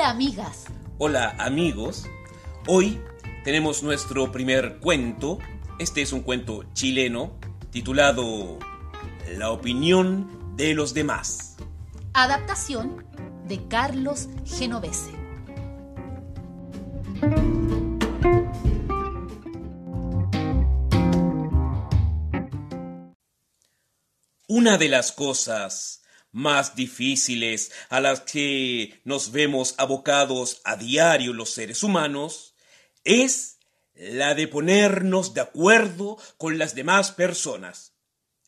Hola amigas. Hola amigos. Hoy tenemos nuestro primer cuento. Este es un cuento chileno titulado La opinión de los demás. Adaptación de Carlos Genovese. Una de las cosas más difíciles a las que nos vemos abocados a diario los seres humanos es la de ponernos de acuerdo con las demás personas.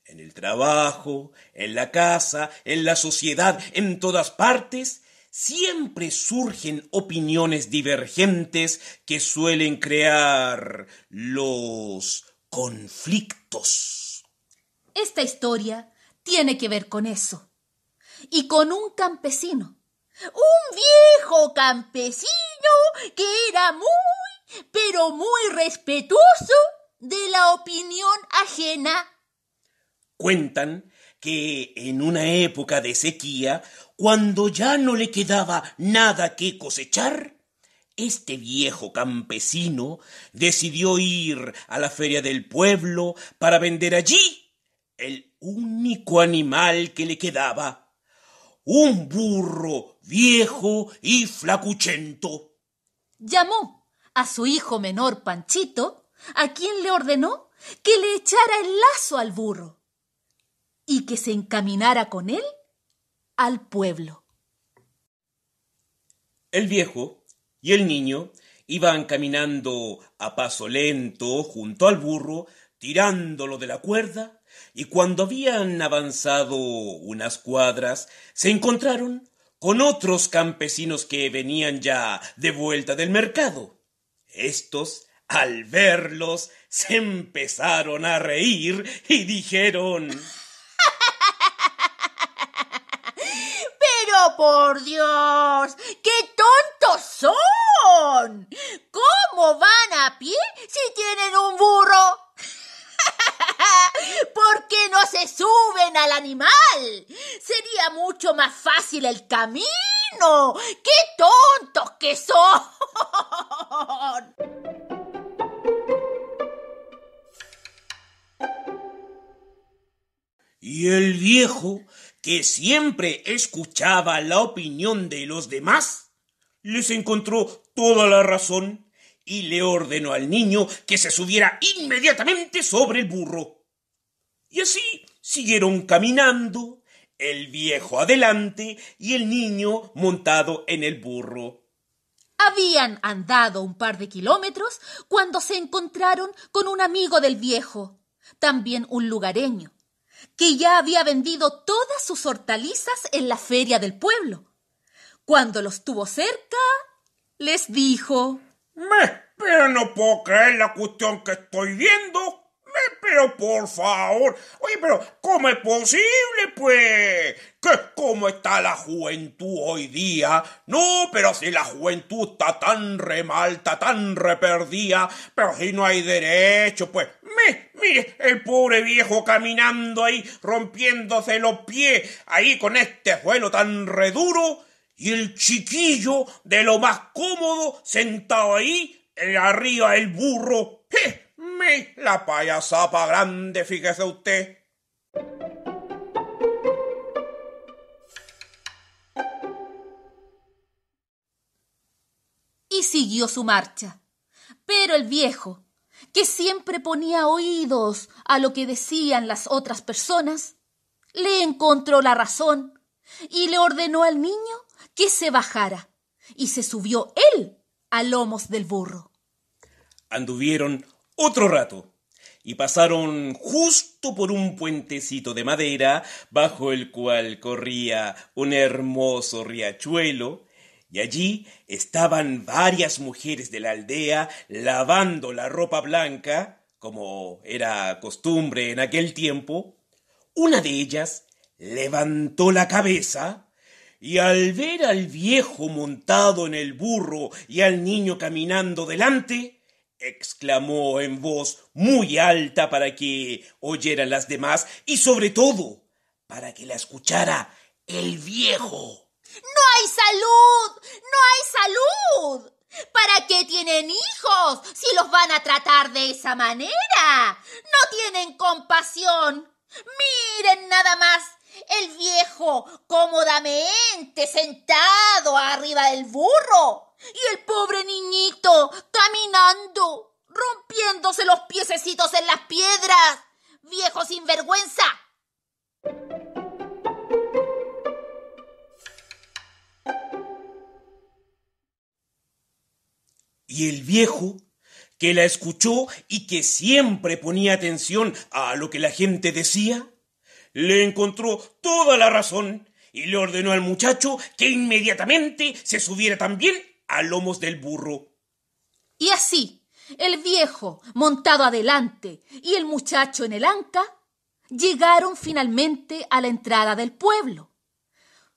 En el trabajo, en la casa, en la sociedad, en todas partes, siempre surgen opiniones divergentes que suelen crear los conflictos. Esta historia tiene que ver con eso y con un campesino. Un viejo campesino que era muy, pero muy respetuoso de la opinión ajena. Cuentan que en una época de sequía, cuando ya no le quedaba nada que cosechar, este viejo campesino decidió ir a la feria del pueblo para vender allí el único animal que le quedaba, un burro viejo y flacuchento. Llamó a su hijo menor Panchito, a quien le ordenó que le echara el lazo al burro y que se encaminara con él al pueblo. El viejo y el niño iban caminando a paso lento junto al burro, tirándolo de la cuerda y cuando habían avanzado unas cuadras, se encontraron con otros campesinos que venían ya de vuelta del mercado. Estos, al verlos, se empezaron a reír y dijeron Pero por Dios, qué tontos son. ¿Cómo van a pie si tienen un burro? al animal. Sería mucho más fácil el camino. ¡Qué tontos que son! Y el viejo, que siempre escuchaba la opinión de los demás, les encontró toda la razón y le ordenó al niño que se subiera inmediatamente sobre el burro. Y así Siguieron caminando, el viejo adelante y el niño montado en el burro. Habían andado un par de kilómetros cuando se encontraron con un amigo del viejo, también un lugareño, que ya había vendido todas sus hortalizas en la feria del pueblo. Cuando los tuvo cerca, les dijo... Me, pero no puedo es la cuestión que estoy viendo pero por favor, oye, pero ¿cómo es posible, pues? ¿Qué, ¿Cómo está la juventud hoy día? No, pero si la juventud está tan remalta, tan reperdida, pero si no hay derecho, pues, me, mire, el pobre viejo caminando ahí, rompiéndose los pies, ahí con este suelo tan reduro, y el chiquillo de lo más cómodo sentado ahí, eh, arriba el burro la payasapa grande, fíjese usted! Y siguió su marcha. Pero el viejo, que siempre ponía oídos a lo que decían las otras personas, le encontró la razón y le ordenó al niño que se bajara, y se subió él a lomos del burro. Anduvieron otro rato y pasaron justo por un puentecito de madera bajo el cual corría un hermoso riachuelo, y allí estaban varias mujeres de la aldea lavando la ropa blanca, como era costumbre en aquel tiempo. Una de ellas levantó la cabeza y al ver al viejo montado en el burro y al niño caminando delante, exclamó en voz muy alta para que oyeran las demás y sobre todo para que la escuchara el viejo. No hay salud, no hay salud. ¿Para qué tienen hijos si los van a tratar de esa manera? No tienen compasión. Miren nada más el viejo cómodamente sentado arriba del burro y el pobre niñito, caminando, rompiéndose los piececitos en las piedras. Viejo sinvergüenza. Y el viejo, que la escuchó y que siempre ponía atención a lo que la gente decía, le encontró toda la razón y le ordenó al muchacho que inmediatamente se subiera también a lomos del burro. Y así, el viejo montado adelante y el muchacho en el anca llegaron finalmente a la entrada del pueblo.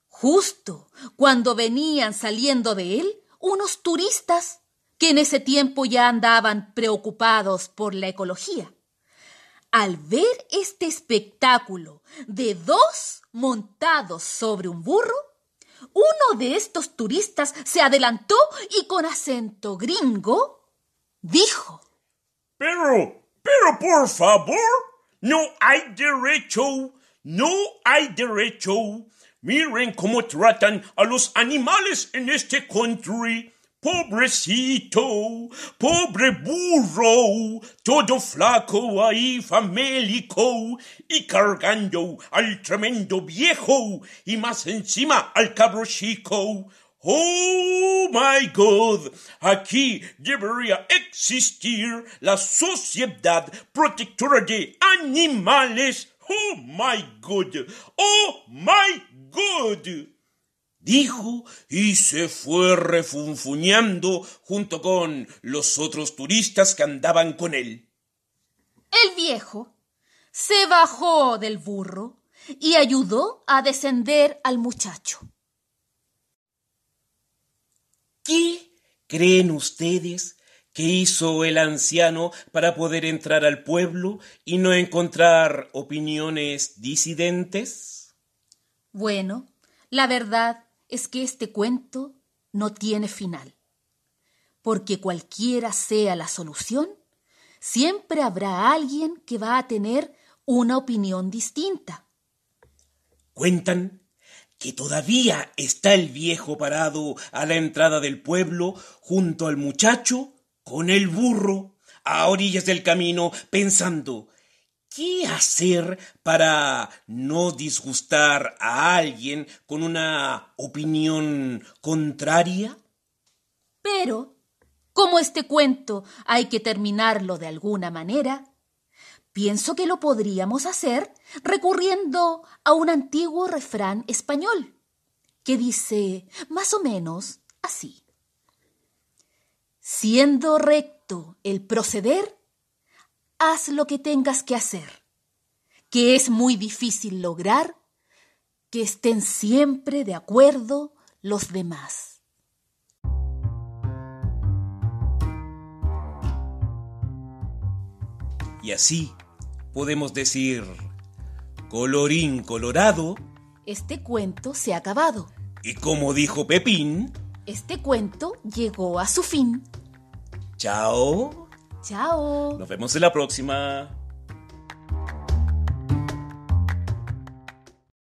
Justo cuando venían saliendo de él unos turistas que en ese tiempo ya andaban preocupados por la ecología. Al ver este espectáculo de dos montados sobre un burro, uno de estos turistas se adelantó y con acento gringo dijo Pero, pero por favor, no hay derecho, no hay derecho. Miren cómo tratan a los animales en este country. Pobrecito, pobre burro, todo flaco y famélico y cargando al tremendo viejo y más encima al cabro chico. Oh my God, aquí debería existir la sociedad protectora de animales. Oh my God, oh my God dijo y se fue refunfuñando junto con los otros turistas que andaban con él. El viejo se bajó del burro y ayudó a descender al muchacho. ¿Qué creen ustedes que hizo el anciano para poder entrar al pueblo y no encontrar opiniones disidentes? Bueno, la verdad es que este cuento no tiene final, porque cualquiera sea la solución, siempre habrá alguien que va a tener una opinión distinta. Cuentan que todavía está el viejo parado a la entrada del pueblo junto al muchacho con el burro a orillas del camino pensando ¿Qué hacer para no disgustar a alguien con una opinión contraria? Pero, como este cuento hay que terminarlo de alguna manera, pienso que lo podríamos hacer recurriendo a un antiguo refrán español, que dice más o menos así. Siendo recto el proceder, haz lo que tengas que hacer, que es muy difícil lograr que estén siempre de acuerdo los demás. Y así podemos decir, colorín colorado, este cuento se ha acabado. Y como dijo Pepín, este cuento llegó a su fin. Chao. Chao. Nos vemos en la próxima.